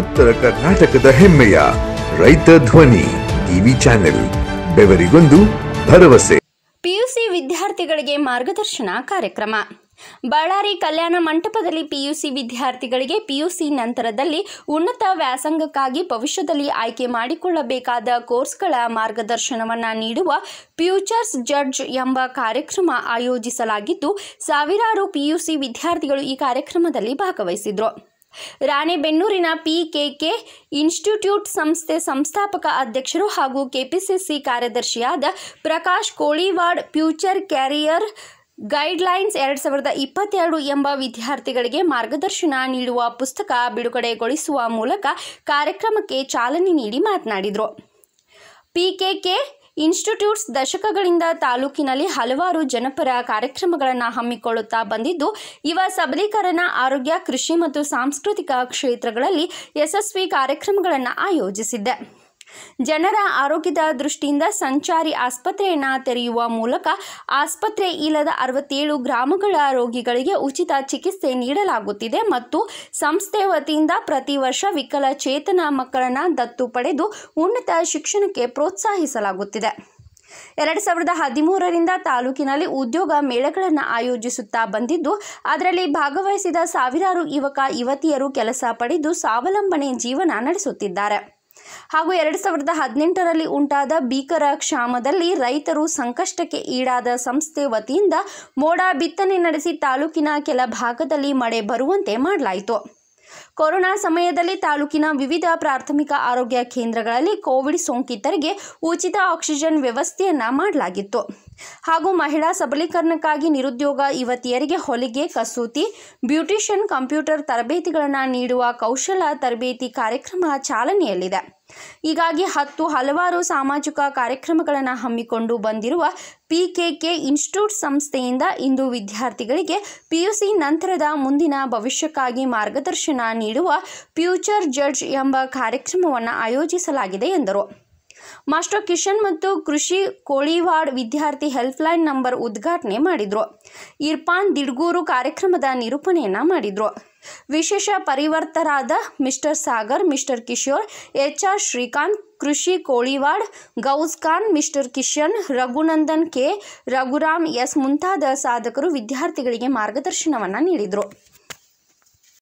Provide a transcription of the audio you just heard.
ಉತ್ತರ ಕರ್ನಾಟಕದ ಹೆಮ್ಮೆಯ ರೈತ ಧ್ವನಿ ಟಿವಿ ಚಾನೆಲ್ ಬೆವರಿಗೊಂದು ಭರವಸೆ ಪಿಯುಸಿ ವಿದ್ಯಾರ್ಥಿಗಳಿಗೆ ಮಾರ್ಗದರ್ಶನ ಕಾರ್ಯಕ್ರಮ ಬಳ್ಳಾರಿ ಕಲ್ಯಾಣ ಮಂಟಪದಲ್ಲಿ ಪಿಯುಸಿ ವಿದ್ಯಾರ್ಥಿಗಳಿಗೆ ಪಿಯುಸಿ ನಂತರದಲ್ಲಿ ಉನ್ನತ ವ್ಯಾಸಂಗಕ್ಕಾಗಿ ಭವಿಷ್ಯದಲ್ಲಿ ಆಯ್ಕೆ ಮಾಡಿಕೊಳ್ಳಬೇಕಾದ ಕೋರ್ಸ್ಗಳ ಮಾರ್ಗದರ್ಶನವನ್ನು ನೀಡುವ ಫ್ಯೂಚರ್ಸ್ ಜಡ್ಜ್ ಎಂಬ ಕಾರ್ಯಕ್ರಮ ಆಯೋಜಿಸಲಾಗಿದ್ದು ಸಾವಿರಾರು ಪಿಯುಸಿ ವಿದ್ಯಾರ್ಥಿಗಳು ಈ ಕಾರ್ಯಕ್ರಮದಲ್ಲಿ ಭಾಗವಹಿಸಿದರು ರಾಣೆಬೆನ್ನೂರಿನ ಪಿಕೆಕೆ ಇನ್ಸ್ಟಿಟ್ಯೂಟ್ ಸಂಸ್ಥೆ ಸಂಸ್ಥಾಪಕ ಅಧ್ಯಕ್ಷರು ಹಾಗೂ ಕೆಪಿಸಿಸಿ ಕಾರ್ಯದರ್ಶಿಯಾದ Prakash Koliwad future career guidelines ಎರಡು ಸಾವಿರದ ಇಪ್ಪತ್ತೆರಡು ಎಂಬ ವಿದ್ಯಾರ್ಥಿಗಳಿಗೆ ಮಾರ್ಗದರ್ಶನ ನೀಡುವ ಪುಸ್ತಕ ಬಿಡುಗಡೆಗೊಳಿಸುವ ಮೂಲಕ ಕಾರ್ಯಕ್ರಮಕ್ಕೆ ಚಾಲನೆ ನೀಡಿ ಮಾತನಾಡಿದರು ಪಿಕೆಕೆ ಇನ್ಸ್ಟಿಟ್ಯೂಟ್ಸ್ ದಶಕಗಳಿಂದ ತಾಲೂಕಿನಲ್ಲಿ ಹಲವಾರು ಜನಪರ ಕಾರ್ಯಕ್ರಮಗಳನ್ನು ಹಮ್ಮಿಕೊಳ್ಳುತ್ತಾ ಬಂದಿದ್ದು ಯುವ ಸಬಲೀಕರಣ ಆರೋಗ್ಯ ಕೃಷಿ ಮತ್ತು ಸಾಂಸ್ಕೃತಿಕ ಕ್ಷೇತ್ರಗಳಲ್ಲಿ ಯಶಸ್ವಿ ಕಾರ್ಯಕ್ರಮಗಳನ್ನು ಆಯೋಜಿಸಿದೆ ಜನರ ಆರೋಗ್ಯದ ದೃಷ್ಟಿಯಿಂದ ಸಂಚಾರಿ ಆಸ್ಪತ್ರೆಯನ್ನು ತೆರೆಯುವ ಮೂಲಕ ಆಸ್ಪತ್ರೆ ಇಲ್ಲದ ಅರವತ್ತೇಳು ಗ್ರಾಮಗಳ ರೋಗಿಗಳಿಗೆ ಉಚಿತ ಚಿಕಿತ್ಸೆ ನೀಡಲಾಗುತ್ತಿದೆ ಮತ್ತು ಸಂಸ್ಥೆ ವತಿಯಿಂದ ಪ್ರತಿ ವರ್ಷ ವಿಕಲಚೇತನ ಮಕ್ಕಳನ್ನು ದತ್ತು ಪಡೆದು ಉನ್ನತ ಶಿಕ್ಷಣಕ್ಕೆ ಪ್ರೋತ್ಸಾಹಿಸಲಾಗುತ್ತಿದೆ ಎರಡು ಸಾವಿರದ ಹದಿಮೂರರಿಂದ ತಾಲೂಕಿನಲ್ಲಿ ಉದ್ಯೋಗ ಮೇಳಗಳನ್ನು ಆಯೋಜಿಸುತ್ತಾ ಬಂದಿದ್ದು ಅದರಲ್ಲಿ ಭಾಗವಹಿಸಿದ ಸಾವಿರಾರು ಯುವಕ ಯುವತಿಯರು ಕೆಲಸ ಪಡೆದು ಸ್ವಾವಲಂಬನೆ ಜೀವನ ನಡೆಸುತ್ತಿದ್ದಾರೆ ಹಾಗೂ ಎರಡು ಸಾವಿರದ ಹದಿನೆಂಟರಲ್ಲಿ ಉಂಟಾದ ಭೀಕರ ಕ್ಷಾಮದಲ್ಲಿ ರೈತರು ಸಂಕಷ್ಟಕ್ಕೆ ಈಡಾದ ಸಂಸ್ಥೆ ವತಿಯಿಂದ ಮೋಡ ಬಿತ್ತನೆ ನಡೆಸಿ ತಾಲೂಕಿನ ಕೆಲ ಭಾಗದಲ್ಲಿ ಮಳೆ ಬರುವಂತೆ ಮಾಡಲಾಯಿತು ಕೊರೋನಾ ಸಮಯದಲ್ಲಿ ತಾಲೂಕಿನ ವಿವಿಧ ಪ್ರಾಥಮಿಕ ಆರೋಗ್ಯ ಕೇಂದ್ರಗಳಲ್ಲಿ ಕೋವಿಡ್ ಸೋಂಕಿತರಿಗೆ ಉಚಿತ ಆಕ್ಸಿಜನ್ ವ್ಯವಸ್ಥೆಯನ್ನು ಮಾಡಲಾಗಿತ್ತು ಹಾಗೂ ಮಹಿಳಾ ಸಬಲೀಕರಣಕ್ಕಾಗಿ ನಿರುದ್ಯೋಗ ಯುವತಿಯರಿಗೆ ಹೊಲಿಗೆ ಕಸೂತಿ ಬ್ಯೂಟಿಷಿಯನ್ ಕಂಪ್ಯೂಟರ್ ತರಬೇತಿಗಳನ್ನು ನೀಡುವ ಕೌಶಲ ತರಬೇತಿ ಕಾರ್ಯಕ್ರಮ ಚಾಲನೆಯಲ್ಲಿದೆ ಹೀಗಾಗಿ ಹತ್ತು ಹಲವಾರು ಸಾಮಾಜಿಕ ಕಾರ್ಯಕ್ರಮಗಳನ್ನು ಹಮ್ಮಿಕೊಂಡು ಬಂದಿರುವ ಪಿಕೆಕೆ ಇನ್ಸ್ಟಿಟ್ಯೂಟ್ ಸಂಸ್ಥೆಯಿಂದ ಇಂದು ವಿದ್ಯಾರ್ಥಿಗಳಿಗೆ ಪಿಯುಸಿ ನಂತರದ ಮುಂದಿನ ಭವಿಷ್ಯಕ್ಕಾಗಿ ಮಾರ್ಗದರ್ಶನ ನೀಡುವ ಫ್ಯೂಚರ್ ಜಡ್ಜ್ ಎಂಬ ಕಾರ್ಯಕ್ರಮವನ್ನು ಆಯೋಜಿಸಲಾಗಿದೆ ಎಂದರು ಮಾಸ್ಟರ್ ಕಿಶನ್ ಮತ್ತು ಕೃಷಿ ಕೋಳಿವಾಡ್ ವಿದ್ಯಾರ್ಥಿ ಹೆಲ್ಪ್ಲೈನ್ ನಂಬರ್ ಉದ್ಘಾಟನೆ ಮಾಡಿದರು ಇರ್ಪಾನ್ ದಿಡ್ಗೂರು ಕಾರ್ಯಕ್ರಮದ ನಿರೂಪಣೆಯನ್ನು ಮಾಡಿದರು ವಿಶೇಷ ಪರಿವರ್ತರಾದ mister Sagar mister Kishore H R Srikanth Krishi Koliwad Gouse Khan mister Kishan Raghunandan K Raghuram S ಮುಂತಾದ ಸಾಧಕರು ವಿದ್ಯಾರ್ಥಿಗಳಿಗೆ ಮಾರ್ಗದರ್ಶನವನ್ನು ನೀಡಿದರು